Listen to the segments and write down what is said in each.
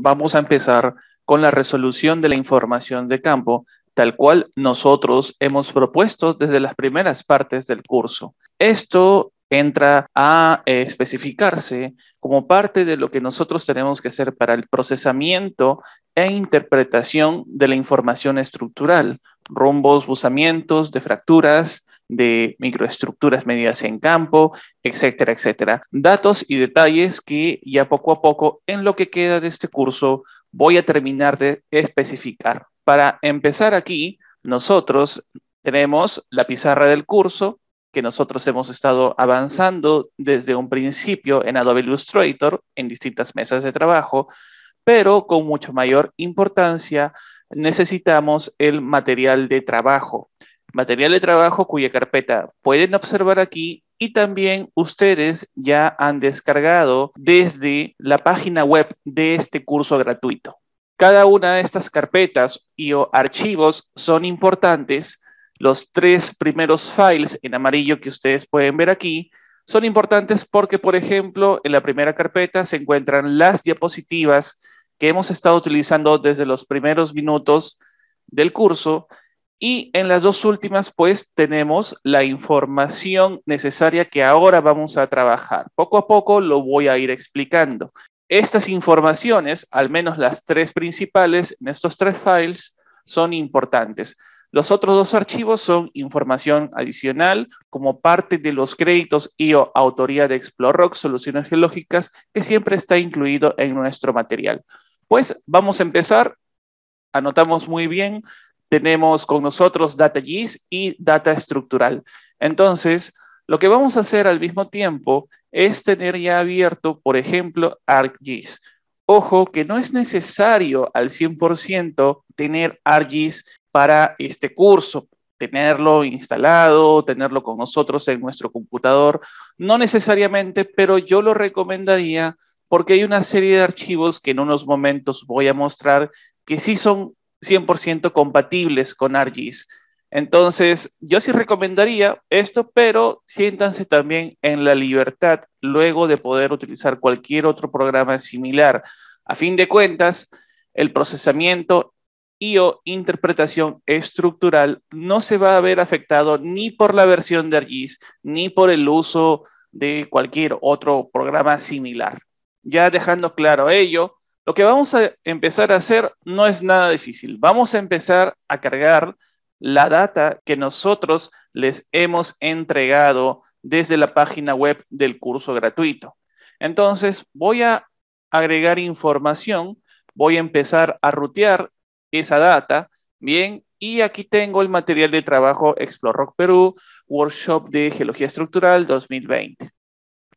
vamos a empezar con la resolución de la información de campo, tal cual nosotros hemos propuesto desde las primeras partes del curso. Esto entra a eh, especificarse como parte de lo que nosotros tenemos que hacer para el procesamiento e interpretación de la información estructural, rumbos, buzamientos, de fracturas, de microestructuras medidas en campo, etcétera, etcétera. Datos y detalles que ya poco a poco en lo que queda de este curso voy a terminar de especificar. Para empezar aquí, nosotros tenemos la pizarra del curso que nosotros hemos estado avanzando desde un principio en Adobe Illustrator en distintas mesas de trabajo, pero con mucho mayor importancia necesitamos el material de trabajo. Material de trabajo cuya carpeta pueden observar aquí y también ustedes ya han descargado desde la página web de este curso gratuito. Cada una de estas carpetas y o archivos son importantes. Los tres primeros files en amarillo que ustedes pueden ver aquí son importantes porque, por ejemplo, en la primera carpeta se encuentran las diapositivas que hemos estado utilizando desde los primeros minutos del curso y en las dos últimas, pues, tenemos la información necesaria que ahora vamos a trabajar. Poco a poco lo voy a ir explicando. Estas informaciones, al menos las tres principales en estos tres files, son importantes. Los otros dos archivos son información adicional como parte de los créditos y o autoría de Rock Soluciones Geológicas, que siempre está incluido en nuestro material. Pues vamos a empezar. Anotamos muy bien. Tenemos con nosotros data GIS y data estructural. Entonces, lo que vamos a hacer al mismo tiempo es tener ya abierto, por ejemplo, ArcGIS. Ojo que no es necesario al 100% tener ArcGIS para este curso, tenerlo instalado, tenerlo con nosotros en nuestro computador, no necesariamente, pero yo lo recomendaría porque hay una serie de archivos que en unos momentos voy a mostrar que sí son 100% compatibles con Argis. Entonces, yo sí recomendaría esto, pero siéntanse también en la libertad luego de poder utilizar cualquier otro programa similar. A fin de cuentas, el procesamiento y o interpretación estructural no se va a ver afectado ni por la versión de Argis ni por el uso de cualquier otro programa similar ya dejando claro ello, lo que vamos a empezar a hacer no es nada difícil. Vamos a empezar a cargar la data que nosotros les hemos entregado desde la página web del curso gratuito. Entonces, voy a agregar información, voy a empezar a rutear esa data, bien, y aquí tengo el material de trabajo Explore Perú, Workshop de Geología Estructural 2020.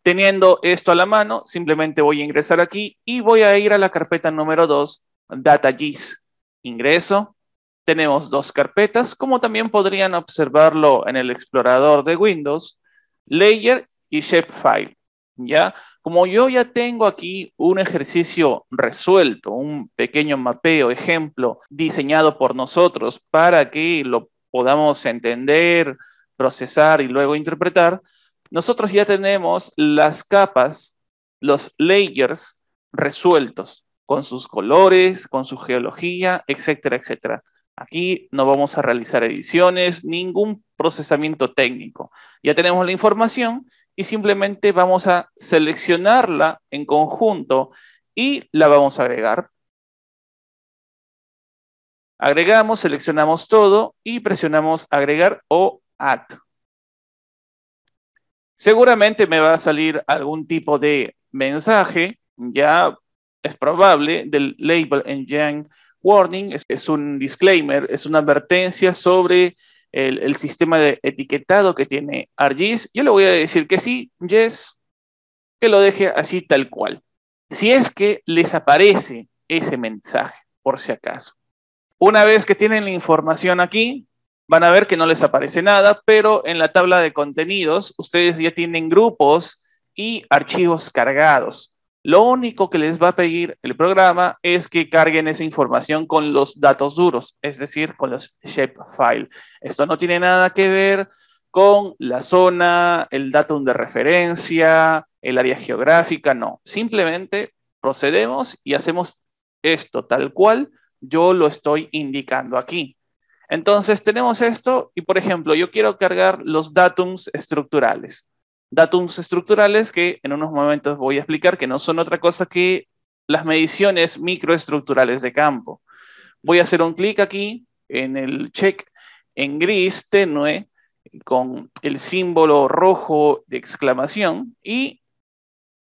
Teniendo esto a la mano, simplemente voy a ingresar aquí y voy a ir a la carpeta número 2, DataGIS. Ingreso. Tenemos dos carpetas, como también podrían observarlo en el explorador de Windows, Layer y Shapefile. ¿ya? Como yo ya tengo aquí un ejercicio resuelto, un pequeño mapeo, ejemplo, diseñado por nosotros para que lo podamos entender, procesar y luego interpretar, nosotros ya tenemos las capas, los layers resueltos con sus colores, con su geología, etcétera, etcétera. Aquí no vamos a realizar ediciones, ningún procesamiento técnico. Ya tenemos la información y simplemente vamos a seleccionarla en conjunto y la vamos a agregar. Agregamos, seleccionamos todo y presionamos agregar o add. Seguramente me va a salir algún tipo de mensaje, ya es probable, del label engine warning, es, un disclaimer, es una advertencia sobre el, sistema de etiquetado que tiene ArcGIS. Yo le voy a decir que sí, Jess, que lo deje así tal cual. Si es que les aparece ese mensaje, por si acaso. Una vez que tienen la información aquí, van a ver que no les aparece nada, pero en la tabla de contenidos ustedes ya tienen grupos y archivos cargados. Lo único que les va a pedir el programa es que carguen esa información con los datos duros, es decir, con los shapefile. Esto no tiene nada que ver con la zona, el datum de referencia, el área geográfica, no. Simplemente procedemos y hacemos esto tal cual yo lo estoy indicando aquí. Entonces tenemos esto y, por ejemplo, yo quiero cargar los datums estructurales. Datums estructurales que en unos momentos voy a explicar que no son otra cosa que las mediciones microestructurales de campo. Voy a hacer un clic aquí en el check en gris tenue con el símbolo rojo de exclamación y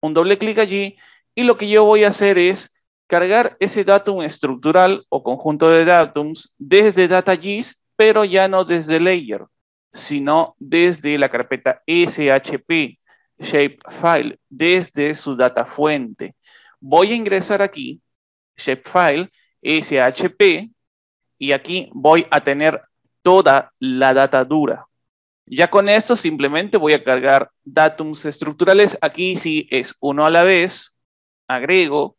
un doble clic allí y lo que yo voy a hacer es cargar ese datum estructural o conjunto de datums desde DataGIS, pero ya no desde Layer, sino desde la carpeta SHP, Shapefile, desde su data fuente. Voy a ingresar aquí, Shapefile, SHP, y aquí voy a tener toda la data dura. Ya con esto simplemente voy a cargar datums estructurales. Aquí sí es uno a la vez, agrego,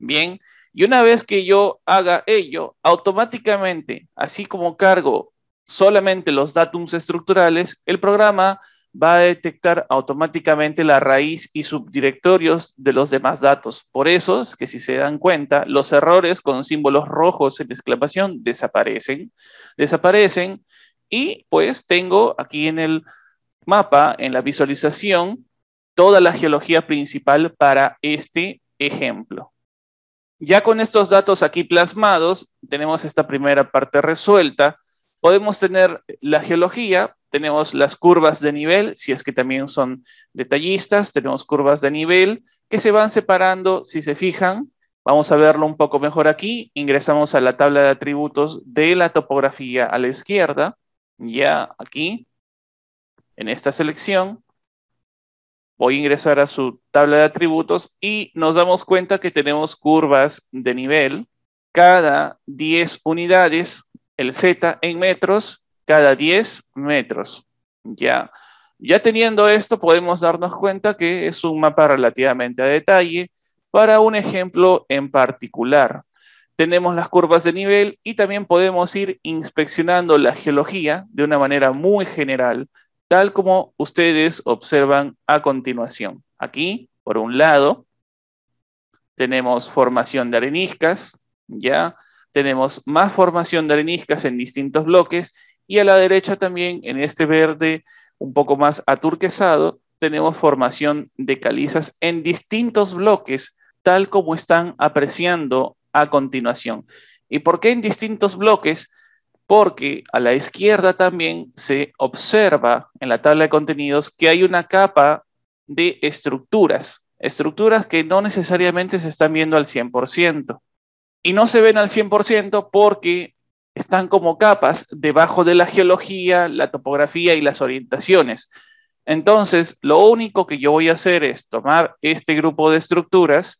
Bien, y una vez que yo haga ello, automáticamente, así como cargo solamente los datums estructurales, el programa va a detectar automáticamente la raíz y subdirectorios de los demás datos. Por eso es que si se dan cuenta, los errores con símbolos rojos en exclamación desaparecen, desaparecen y pues tengo aquí en el mapa, en la visualización, toda la geología principal para este ejemplo. Ya con estos datos aquí plasmados, tenemos esta primera parte resuelta. Podemos tener la geología, tenemos las curvas de nivel, si es que también son detallistas, tenemos curvas de nivel que se van separando, si se fijan, vamos a verlo un poco mejor aquí, ingresamos a la tabla de atributos de la topografía a la izquierda, ya aquí, en esta selección, Voy a ingresar a su tabla de atributos y nos damos cuenta que tenemos curvas de nivel cada 10 unidades, el Z en metros, cada 10 metros. Ya. Ya teniendo esto, podemos darnos cuenta que es un mapa relativamente a detalle para un ejemplo en particular. Tenemos las curvas de nivel y también podemos ir inspeccionando la geología de una manera muy general tal como ustedes observan a continuación. Aquí, por un lado, tenemos formación de areniscas, ya tenemos más formación de areniscas en distintos bloques y a la derecha también en este verde un poco más aturquesado tenemos formación de calizas en distintos bloques, tal como están apreciando a continuación. ¿Y por qué en distintos bloques? porque a la izquierda también se observa en la tabla de contenidos que hay una capa de estructuras, estructuras que no necesariamente se están viendo al 100%. Y no se ven al 100% porque están como capas debajo de la geología, la topografía y las orientaciones. Entonces, lo único que yo voy a hacer es tomar este grupo de estructuras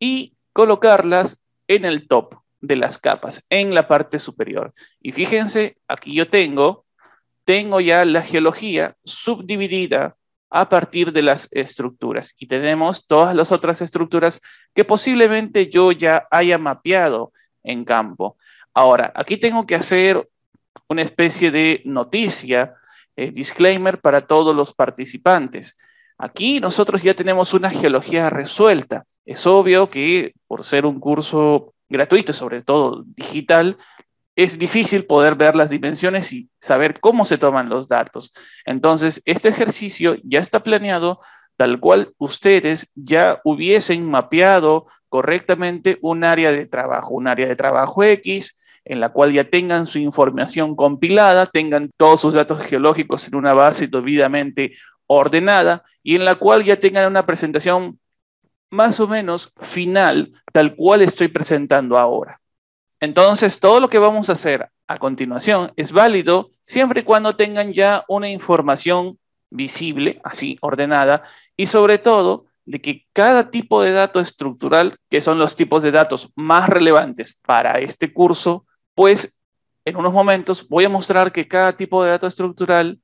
y colocarlas en el top de las capas en la parte superior. Y fíjense, aquí yo tengo, tengo ya la geología subdividida a partir de las estructuras y tenemos todas las otras estructuras que posiblemente yo ya haya mapeado en campo. Ahora, aquí tengo que hacer una especie de noticia, eh, disclaimer para todos los participantes. Aquí nosotros ya tenemos una geología resuelta. Es obvio que por ser un curso gratuito, sobre todo digital, es difícil poder ver las dimensiones y saber cómo se toman los datos. Entonces, este ejercicio ya está planeado tal cual ustedes ya hubiesen mapeado correctamente un área de trabajo, un área de trabajo X, en la cual ya tengan su información compilada, tengan todos sus datos geológicos en una base debidamente ordenada y en la cual ya tengan una presentación más o menos final tal cual estoy presentando ahora. Entonces, todo lo que vamos a hacer a continuación es válido siempre y cuando tengan ya una información visible, así ordenada, y sobre todo de que cada tipo de dato estructural, que son los tipos de datos más relevantes para este curso, pues en unos momentos voy a mostrar que cada tipo de dato estructural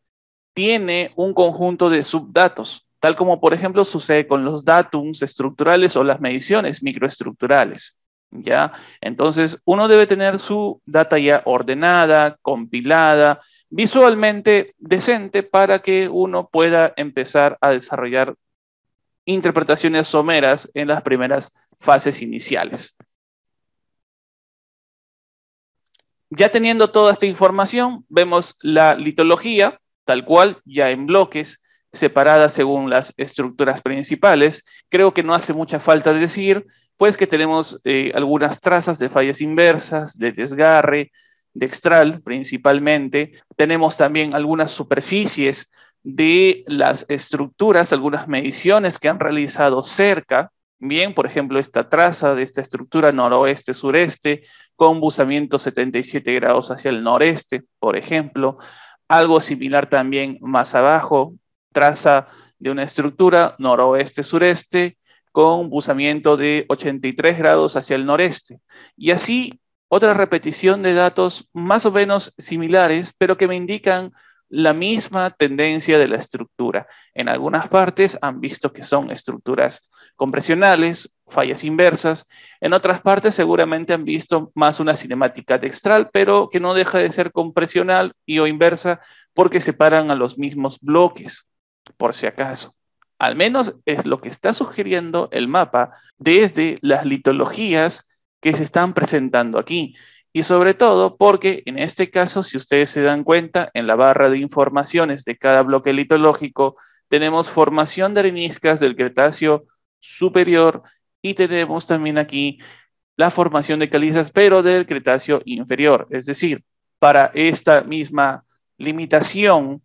tiene un conjunto de subdatos tal como por ejemplo sucede con los datums estructurales o las mediciones microestructurales. ¿ya? Entonces, uno debe tener su data ya ordenada, compilada, visualmente decente para que uno pueda empezar a desarrollar interpretaciones someras en las primeras fases iniciales. Ya teniendo toda esta información, vemos la litología, tal cual, ya en bloques, separadas según las estructuras principales. Creo que no hace mucha falta decir, pues que tenemos eh, algunas trazas de fallas inversas, de desgarre, de dextral principalmente. Tenemos también algunas superficies de las estructuras, algunas mediciones que han realizado cerca. Bien, por ejemplo, esta traza de esta estructura noroeste-sureste con buzamiento 77 grados hacia el noreste, por ejemplo. Algo similar también más abajo traza de una estructura noroeste-sureste con buzamiento de 83 grados hacia el noreste. Y así otra repetición de datos más o menos similares, pero que me indican la misma tendencia de la estructura. En algunas partes han visto que son estructuras compresionales, fallas inversas. En otras partes seguramente han visto más una cinemática textral, pero que no deja de ser compresional y o inversa porque separan a los mismos bloques por si acaso. Al menos es lo que está sugiriendo el mapa desde las litologías que se están presentando aquí. Y sobre todo porque en este caso, si ustedes se dan cuenta, en la barra de informaciones de cada bloque litológico, tenemos formación de areniscas del Cretáceo superior y tenemos también aquí la formación de calizas, pero del Cretáceo inferior. Es decir, para esta misma limitación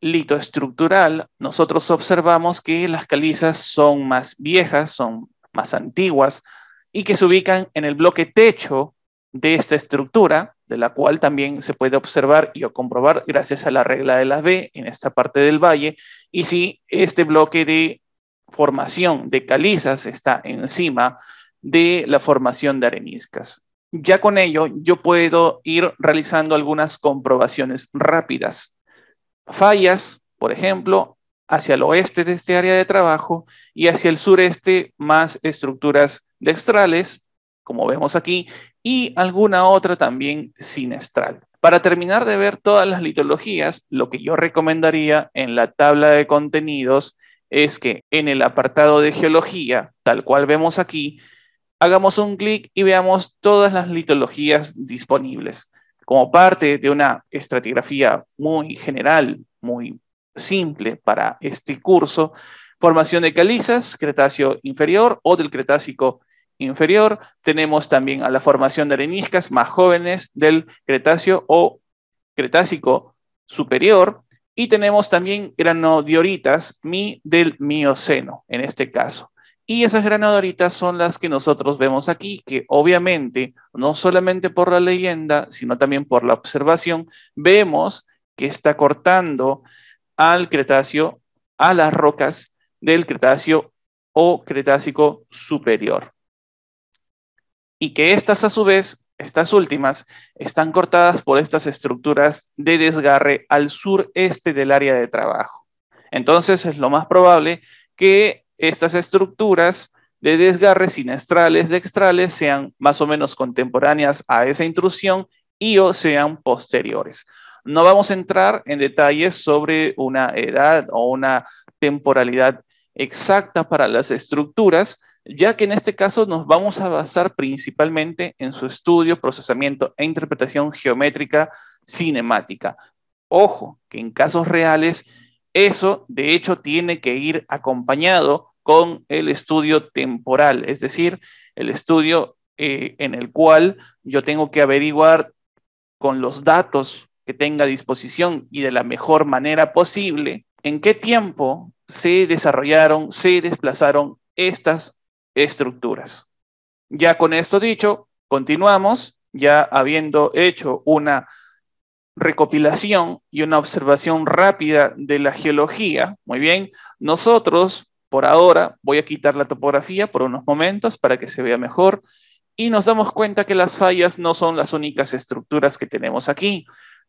estructural, nosotros observamos que las calizas son más viejas, son más antiguas y que se ubican en el bloque techo de esta estructura, de la cual también se puede observar y comprobar gracias a la regla de las B en esta parte del valle, y si este bloque de formación de calizas está encima de la formación de areniscas. Ya con ello, yo puedo ir realizando algunas comprobaciones rápidas fallas, por ejemplo, hacia el oeste de este área de trabajo y hacia el sureste más estructuras dextrales, como vemos aquí, y alguna otra también sinestral. Para terminar de ver todas las litologías, lo que yo recomendaría en la tabla de contenidos es que en el apartado de geología, tal cual vemos aquí, hagamos un clic y veamos todas las litologías disponibles como parte de una estratigrafía muy general, muy simple para este curso, formación de calizas, Cretáceo inferior o del Cretácico inferior. Tenemos también a la formación de areniscas más jóvenes del Cretáceo o Cretácico superior. Y tenemos también granodioritas mi del Mioceno, en este caso. Y esas granadoritas son las que nosotros vemos aquí, que obviamente, no solamente por la leyenda, sino también por la observación, vemos que está cortando al Cretáceo, a las rocas del Cretáceo o Cretácico superior. Y que estas a su vez, estas últimas, están cortadas por estas estructuras de desgarre al sureste del área de trabajo. Entonces es lo más probable que estas estructuras de desgarres sinestrales, dextrales, sean más o menos contemporáneas a esa intrusión y o sean posteriores. No vamos a entrar en detalles sobre una edad o una temporalidad exacta para las estructuras, ya que en este caso nos vamos a basar principalmente en su estudio, procesamiento e interpretación geométrica cinemática. Ojo, que en casos reales eso de hecho tiene que ir acompañado con el estudio temporal, es decir, el estudio eh, en el cual yo tengo que averiguar con los datos que tenga a disposición y de la mejor manera posible en qué tiempo se desarrollaron, se desplazaron estas estructuras. Ya con esto dicho, continuamos, ya habiendo hecho una recopilación y una observación rápida de la geología. Muy bien, nosotros por ahora voy a quitar la topografía por unos momentos para que se vea mejor y nos damos cuenta que las fallas no son las únicas estructuras que tenemos aquí.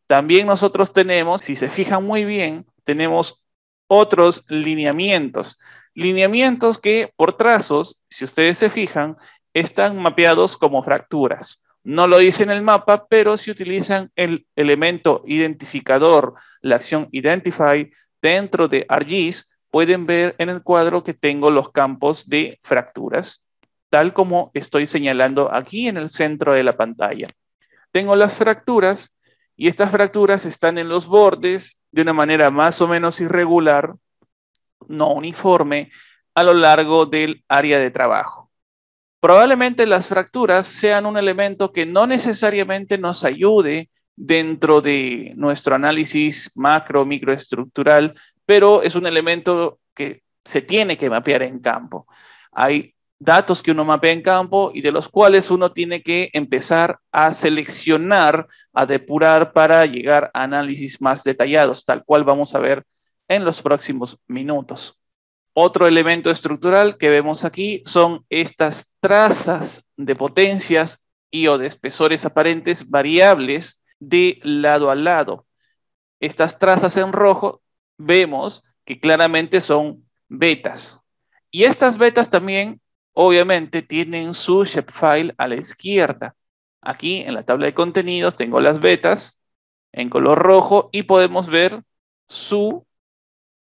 También nosotros tenemos, si se fijan muy bien, tenemos otros lineamientos. Lineamientos que por trazos, si ustedes se fijan, están mapeados como fracturas. No lo dice en el mapa, pero si utilizan el elemento identificador, la acción identify, dentro de ArcGIS, pueden ver en el cuadro que tengo los campos de fracturas, tal como estoy señalando aquí en el centro de la pantalla. Tengo las fracturas y estas fracturas están en los bordes de una manera más o menos irregular, no uniforme, a lo largo del área de trabajo. Probablemente las fracturas sean un elemento que no necesariamente nos ayude dentro de nuestro análisis macro microestructural pero es un elemento que se tiene que mapear en campo. Hay datos que uno mapea en campo y de los cuales uno tiene que empezar a seleccionar, a depurar para llegar a análisis más detallados, tal cual vamos a ver en los próximos minutos. Otro elemento estructural que vemos aquí son estas trazas de potencias y o de espesores aparentes variables de lado a lado. Estas trazas en rojo vemos que claramente son betas. Y estas betas también, obviamente, tienen su shapefile a la izquierda. Aquí en la tabla de contenidos tengo las betas en color rojo y podemos ver su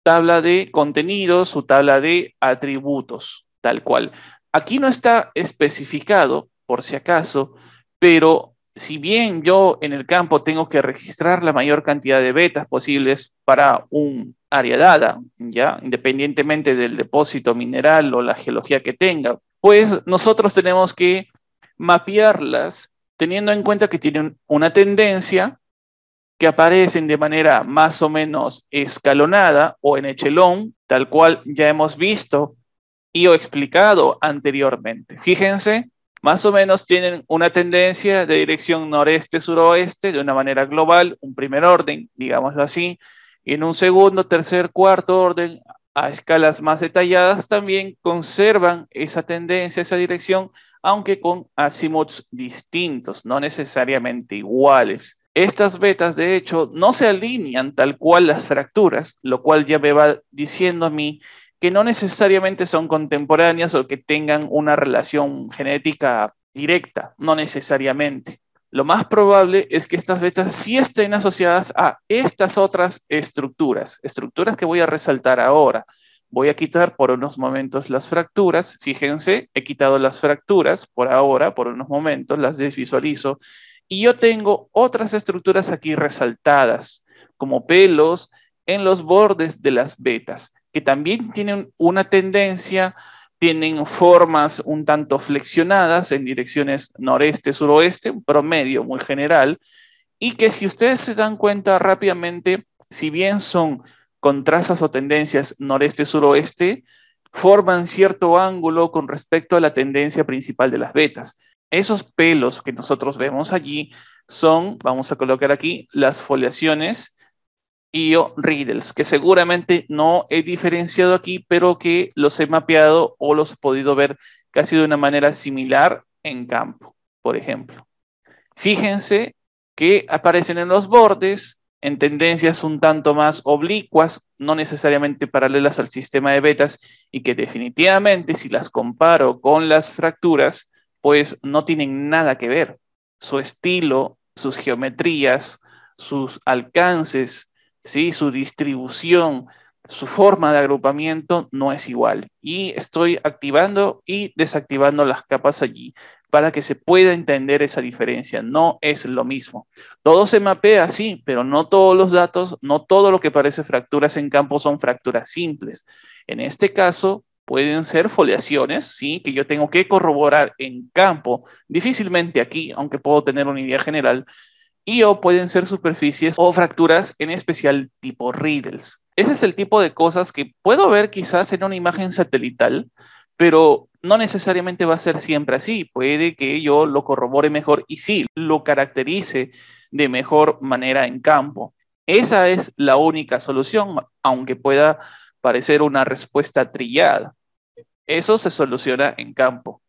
tabla de contenidos, su tabla de atributos, tal cual. Aquí no está especificado, por si acaso, pero si bien yo en el campo tengo que registrar la mayor cantidad de betas posibles para un área dada, ya independientemente del depósito mineral o la geología que tenga, pues nosotros tenemos que mapearlas teniendo en cuenta que tienen una tendencia que aparecen de manera más o menos escalonada o en echelón, tal cual ya hemos visto y o explicado anteriormente. Fíjense más o menos tienen una tendencia de dirección noreste-suroeste de una manera global, un primer orden, digámoslo así, y en un segundo, tercer, cuarto orden, a escalas más detalladas, también conservan esa tendencia, esa dirección, aunque con azimuts distintos, no necesariamente iguales. Estas vetas, de hecho, no se alinean tal cual las fracturas, lo cual ya me va diciendo a mí que no necesariamente son contemporáneas o que tengan una relación genética directa, no necesariamente. Lo más probable es que estas vetas sí estén asociadas a estas otras estructuras, estructuras que voy a resaltar ahora. Voy a quitar por unos momentos las fracturas. Fíjense, he quitado las fracturas por ahora, por unos momentos, las desvisualizo. Y yo tengo otras estructuras aquí resaltadas, como pelos en los bordes de las vetas que también tienen una tendencia, tienen formas un tanto flexionadas en direcciones noreste, suroeste, un promedio muy general, y que si ustedes se dan cuenta rápidamente, si bien son con trazas o tendencias noreste-suroeste, forman cierto ángulo con respecto a la tendencia principal de las vetas. Esos pelos que nosotros vemos allí son, vamos a colocar aquí, las foliaciones y yo Riddles, que seguramente no he diferenciado aquí, pero que los he mapeado o los he podido ver casi de una manera similar en campo, por ejemplo. Fíjense que aparecen en los bordes, en tendencias un tanto más oblicuas, no necesariamente paralelas al sistema de betas, y que definitivamente si las comparo con las fracturas, pues no tienen nada que ver. Su estilo, sus geometrías, sus alcances, ¿sí? su distribución, su forma de agrupamiento no es igual. Y estoy activando y desactivando las capas allí para que se pueda entender esa diferencia. No es lo mismo. Todo se mapea, sí, pero no todos los datos, no todo lo que parece fracturas en campo son fracturas simples. En este caso, pueden ser foliaciones, sí, que yo tengo que corroborar en campo, difícilmente aquí, aunque puedo tener una idea general, y o pueden ser superficies o fracturas, en especial tipo Riddles. Ese es el tipo de cosas que puedo ver quizás en una imagen satelital, pero no necesariamente va a ser siempre así. Puede que yo lo corrobore mejor y sí, lo caracterice de mejor manera en campo. Esa es la única solución, aunque pueda parecer una respuesta trillada. Eso se soluciona en campo.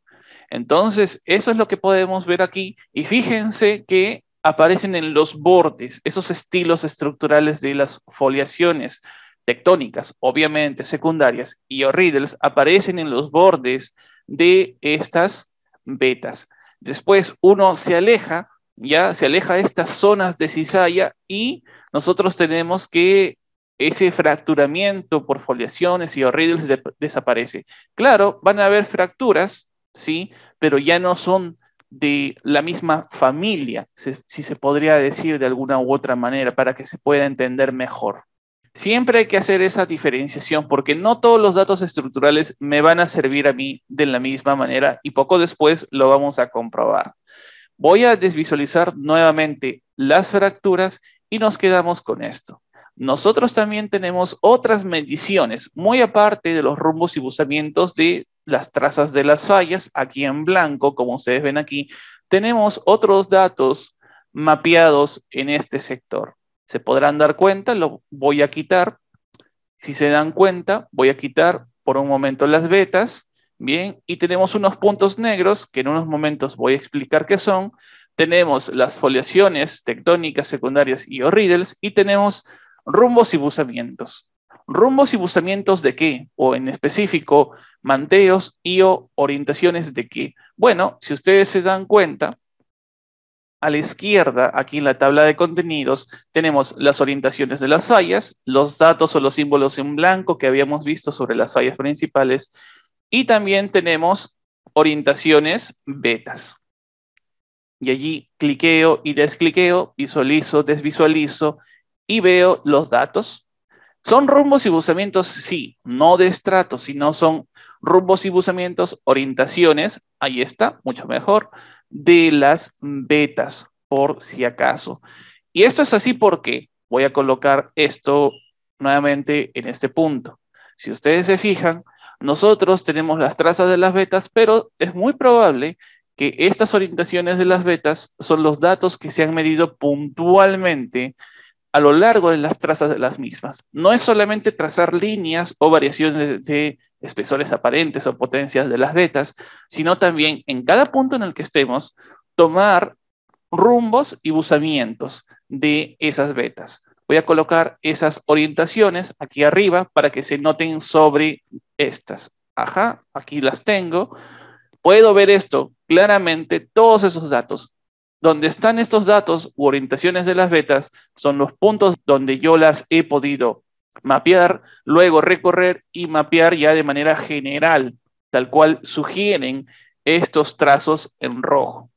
Entonces, eso es lo que podemos ver aquí. Y fíjense que aparecen en los bordes, esos estilos estructurales de las foliaciones tectónicas, obviamente secundarias, y orriddles aparecen en los bordes de estas vetas. Después uno se aleja, ya se aleja estas zonas de cizalla y nosotros tenemos que ese fracturamiento por foliaciones y orriddles desaparece. Claro, van a haber fracturas, sí, pero ya no son de la misma familia, si se podría decir de alguna u otra manera, para que se pueda entender mejor. Siempre hay que hacer esa diferenciación porque no todos los datos estructurales me van a servir a mí de la misma manera y poco después lo vamos a comprobar. Voy a desvisualizar nuevamente las fracturas y nos quedamos con esto. Nosotros también tenemos otras mediciones, muy aparte de los rumbos y buscamientos de las trazas de las fallas, aquí en blanco, como ustedes ven aquí, tenemos otros datos mapeados en este sector. Se podrán dar cuenta, lo voy a quitar. Si se dan cuenta, voy a quitar por un momento las vetas, bien, y tenemos unos puntos negros que en unos momentos voy a explicar qué son. Tenemos las foliaciones tectónicas secundarias y riddles, y tenemos rumbos y buzamientos. ¿Rumbos y buzamientos de qué? O en específico, manteos y orientaciones de que, bueno, si ustedes se dan cuenta, a la izquierda, aquí en la tabla de contenidos, tenemos las orientaciones de las fallas, los datos o los símbolos en blanco que habíamos visto sobre las fallas principales, y también tenemos orientaciones betas. Y allí cliqueo y descliqueo, visualizo, desvisualizo y veo los datos. ¿Son rumbos y buscamientos? Sí, no de estratos sino son rumbos y buzamientos, orientaciones, ahí está, mucho mejor, de las betas, por si acaso. Y esto es así porque voy a colocar esto nuevamente en este punto. Si ustedes se fijan, nosotros tenemos las trazas de las betas, pero es muy probable que estas orientaciones de las betas son los datos que se han medido puntualmente a lo largo de las trazas de las mismas. No es solamente trazar líneas o variaciones de, espesores aparentes o potencias de las vetas, sino también en cada punto en el que estemos, tomar rumbos y buzamientos de esas vetas. Voy a colocar esas orientaciones aquí arriba para que se noten sobre estas. Ajá, aquí las tengo. Puedo ver esto claramente, todos esos datos donde están estos datos u orientaciones de las vetas son los puntos donde yo las he podido mapear, luego recorrer y mapear ya de manera general, tal cual sugieren estos trazos en rojo.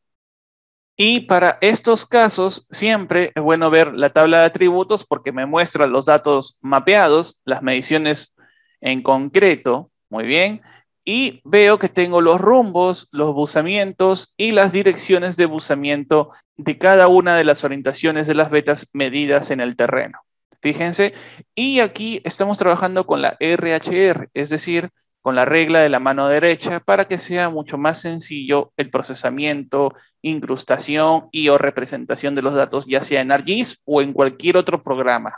Y para estos casos siempre es bueno ver la tabla de atributos porque me muestra los datos mapeados, las mediciones en concreto, muy bien, y veo que tengo los rumbos, los buzamientos y las direcciones de buzamiento de cada una de las orientaciones de las vetas medidas en el terreno. Fíjense, y aquí estamos trabajando con la RHR, es decir, con la regla de la mano derecha para que sea mucho más sencillo el procesamiento, incrustación y o representación de los datos, ya sea en ARGIS o en cualquier otro programa.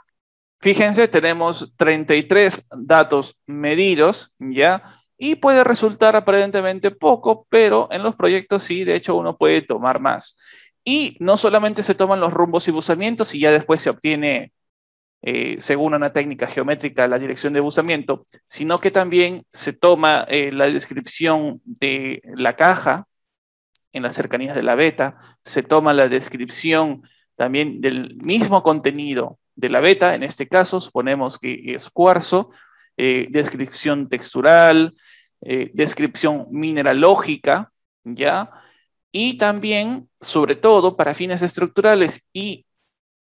Fíjense, tenemos 33 datos medidos, ¿ya? y puede resultar aparentemente poco, pero en los proyectos sí, de hecho uno puede tomar más. Y no solamente se toman los rumbos y buzamientos y ya después se obtiene, eh, según una técnica geométrica, la dirección de buzamiento, sino que también se toma eh, la descripción de la caja en las cercanías de la beta, se toma la descripción también del mismo contenido de la beta, en este caso suponemos que es cuarzo, eh, descripción textural, eh, descripción mineralógica, ¿ya? Y también, sobre todo, para fines estructurales y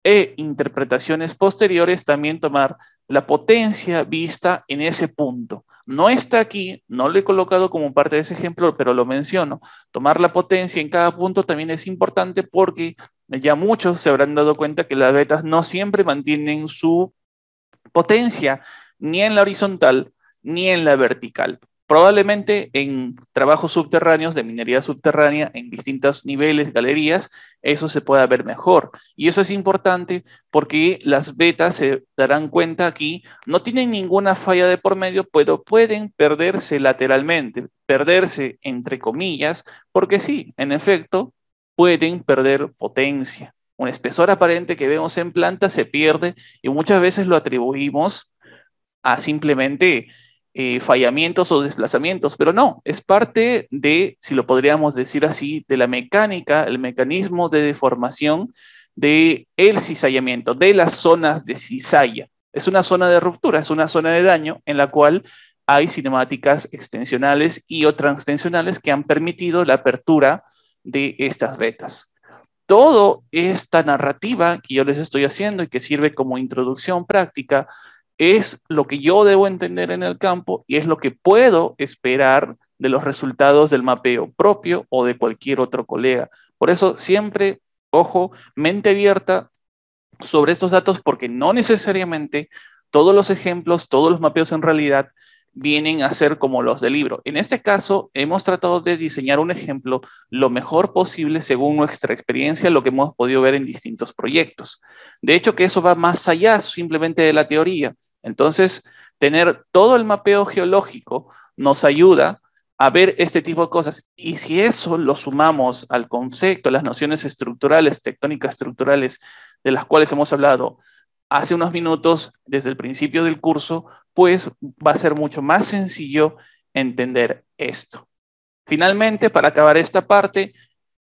e interpretaciones posteriores, también tomar la potencia vista en ese punto. No está aquí, no lo he colocado como parte de ese ejemplo, pero lo menciono. Tomar la potencia en cada punto también es importante porque ya muchos se habrán dado cuenta que las vetas no siempre mantienen su potencia, ni en la horizontal, ni en la vertical probablemente en trabajos subterráneos de minería subterránea en distintos niveles, galerías, eso se pueda ver mejor. Y eso es importante porque las betas se darán cuenta aquí, no tienen ninguna falla de por medio, pero pueden perderse lateralmente, perderse entre comillas, porque sí, en efecto, pueden perder potencia. Un espesor aparente que vemos en planta se pierde y muchas veces lo atribuimos a simplemente eh, fallamientos o desplazamientos, pero no, es parte de, si lo podríamos decir así, de la mecánica, el mecanismo de deformación del el cizallamiento, de las zonas de cizalla. Es una zona de ruptura, es una zona de daño en la cual hay cinemáticas extensionales y o transtensionales que han permitido la apertura de estas vetas. Todo esta narrativa que yo les estoy haciendo y que sirve como introducción práctica es lo que yo debo entender en el campo y es lo que puedo esperar de los resultados del mapeo propio o de cualquier otro colega. Por eso siempre, ojo, mente abierta sobre estos datos porque no necesariamente todos los ejemplos, todos los mapeos en realidad vienen a ser como los del libro. En este caso, hemos tratado de diseñar un ejemplo lo mejor posible según nuestra experiencia, lo que hemos podido ver en distintos proyectos. De hecho, que eso va más allá simplemente de la teoría. Entonces, tener todo el mapeo geológico nos ayuda a ver este tipo de cosas. Y si eso lo sumamos al concepto, las nociones estructurales, tectónicas estructurales, de las cuales hemos hablado hace unos minutos desde el principio del curso, pues va a ser mucho más sencillo entender esto. Finalmente, para acabar esta parte,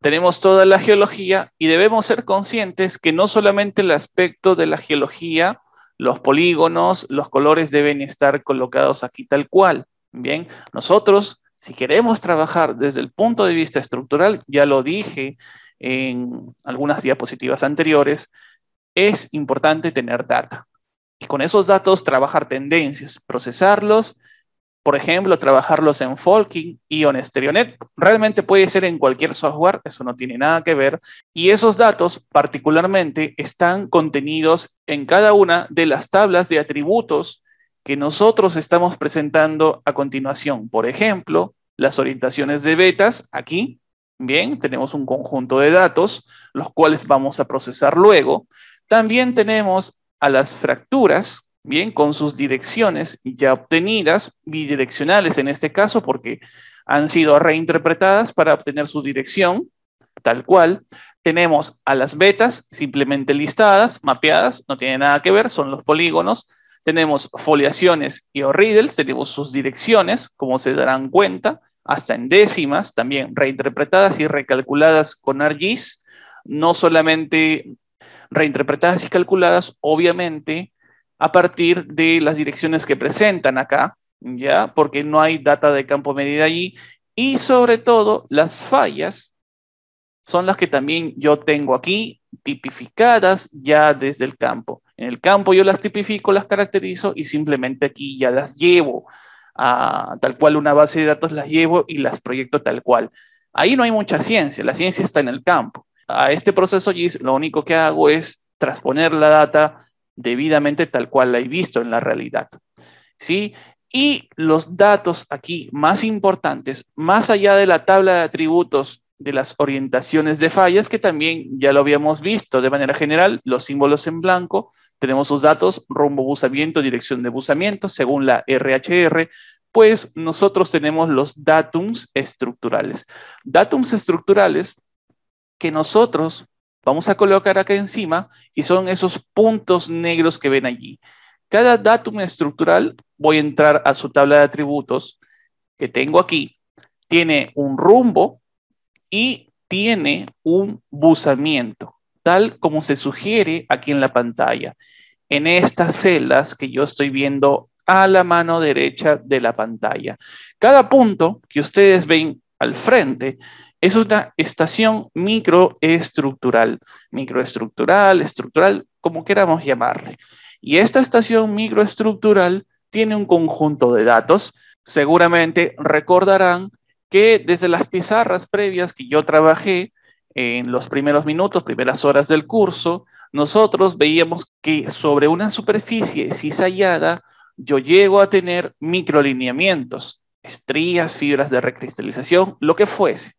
tenemos toda la geología y debemos ser conscientes que no solamente el aspecto de la geología los polígonos, los colores deben estar colocados aquí tal cual. Bien, nosotros, si queremos trabajar desde el punto de vista estructural, ya lo dije en algunas diapositivas anteriores, es importante tener data. Y con esos datos trabajar tendencias, procesarlos por ejemplo, trabajarlos en Folking y on StereoNet. Realmente puede ser en cualquier software, eso no tiene nada que ver. Y esos datos, particularmente, están contenidos en cada una de las tablas de atributos que nosotros estamos presentando a continuación. Por ejemplo, las orientaciones de betas, aquí, bien, tenemos un conjunto de datos, los cuales vamos a procesar luego. También tenemos a las fracturas, bien, con sus direcciones ya obtenidas, bidireccionales en este caso, porque han sido reinterpretadas para obtener su dirección, tal cual. Tenemos a las betas simplemente listadas, mapeadas, no tiene nada que ver, son los polígonos. Tenemos foliaciones y o riddles, tenemos sus direcciones, como se darán cuenta, hasta en décimas, también reinterpretadas y recalculadas con ArGIS, no solamente reinterpretadas y calculadas, obviamente a partir de las direcciones que presentan acá, ¿ya? Porque no hay data de campo medida allí. Y sobre todo, las fallas son las que también yo tengo aquí tipificadas ya desde el campo. En el campo yo las tipifico, las caracterizo y simplemente aquí ya las llevo a ah, tal cual una base de datos, las llevo y las proyecto tal cual. Ahí no hay mucha ciencia, la ciencia está en el campo. A este proceso GIS lo único que hago es transponer la data debidamente tal cual la he visto en la realidad. ¿Sí? Y los datos aquí más importantes, más allá de la tabla de atributos de las orientaciones de fallas, que también ya lo habíamos visto de manera general, los símbolos en blanco, tenemos sus datos, rumbo buzamiento, dirección de buzamiento, según la RHR, pues nosotros tenemos los datums estructurales. Datums estructurales que nosotros vamos a colocar acá encima y son esos puntos negros que ven allí. Cada datum estructural, voy a entrar a su tabla de atributos que tengo aquí, tiene un rumbo y tiene un buzamiento, tal como se sugiere aquí en la pantalla. En estas celdas que yo estoy viendo a la mano derecha de la pantalla. Cada punto que ustedes ven al frente es una estación microestructural, microestructural, estructural, como queramos llamarle. Y esta estación microestructural tiene un conjunto de datos. Seguramente recordarán que desde las pizarras previas que yo trabajé en los primeros minutos, primeras horas del curso, nosotros veíamos que sobre una superficie cisallada yo llego a tener microlineamientos, estrías, fibras de recristalización, lo que fuese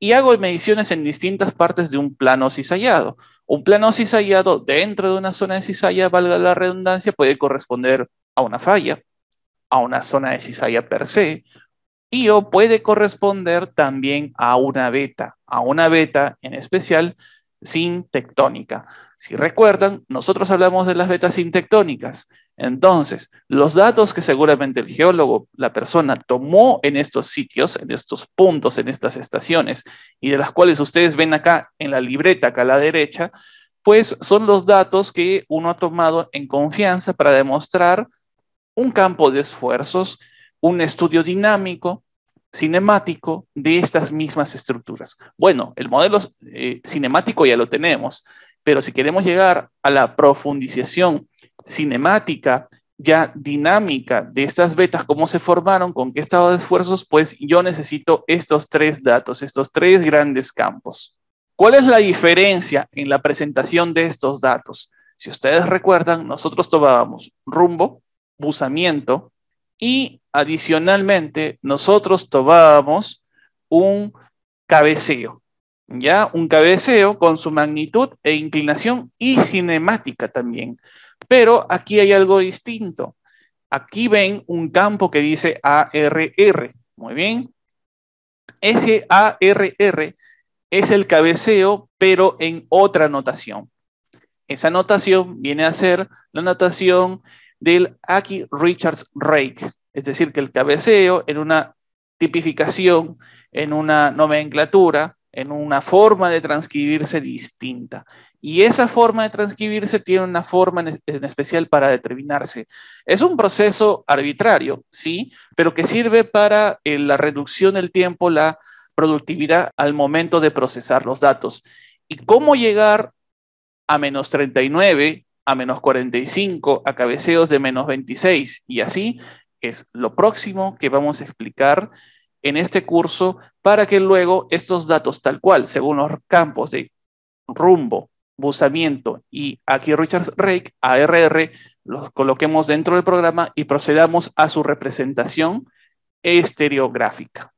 y hago mediciones en distintas partes de un plano cizallado. Un plano cizallado dentro de una zona de cizalla, valga la redundancia, puede corresponder a una falla, a una zona de cizalla per se, y o puede corresponder también a una beta, a una beta en especial sin tectónica. Si recuerdan, nosotros hablamos de las vetas tectónicas. Entonces, los datos que seguramente el geólogo, la persona, tomó en estos sitios, en estos puntos, en estas estaciones, y de las cuales ustedes ven acá en la libreta, acá a la derecha, pues son los datos que uno ha tomado en confianza para demostrar un campo de esfuerzos, un estudio dinámico, cinemático de estas mismas estructuras. Bueno, el modelo eh, cinemático ya lo tenemos, pero si queremos llegar a la profundización cinemática, ya dinámica de estas vetas, cómo se formaron, con qué estado de esfuerzos, pues yo necesito estos tres datos, estos tres grandes campos. ¿Cuál es la diferencia en la presentación de estos datos? Si ustedes recuerdan, nosotros tomábamos rumbo, busamiento, y adicionalmente, nosotros tomamos un cabeceo, ¿ya? Un cabeceo con su magnitud e inclinación y cinemática también. Pero aquí hay algo distinto. Aquí ven un campo que dice ARR. Muy bien. Ese ARR es el cabeceo, pero en otra notación. Esa notación viene a ser la notación del Aki Richards Rake. Es decir, que el cabeceo en una tipificación, en una nomenclatura, en una forma de transcribirse distinta. Y esa forma de transcribirse tiene una forma en, especial para determinarse. Es un proceso arbitrario, sí, pero que sirve para eh, la reducción del tiempo, la productividad al momento de procesar los datos. ¿Y cómo llegar a menos 39 a menos 45, a cabeceos de menos 26. Y así es lo próximo que vamos a explicar en este curso para que luego estos datos tal cual, según los campos de rumbo, busamiento y aquí Richards Rake, ARR, los coloquemos dentro del programa y procedamos a su representación estereográfica.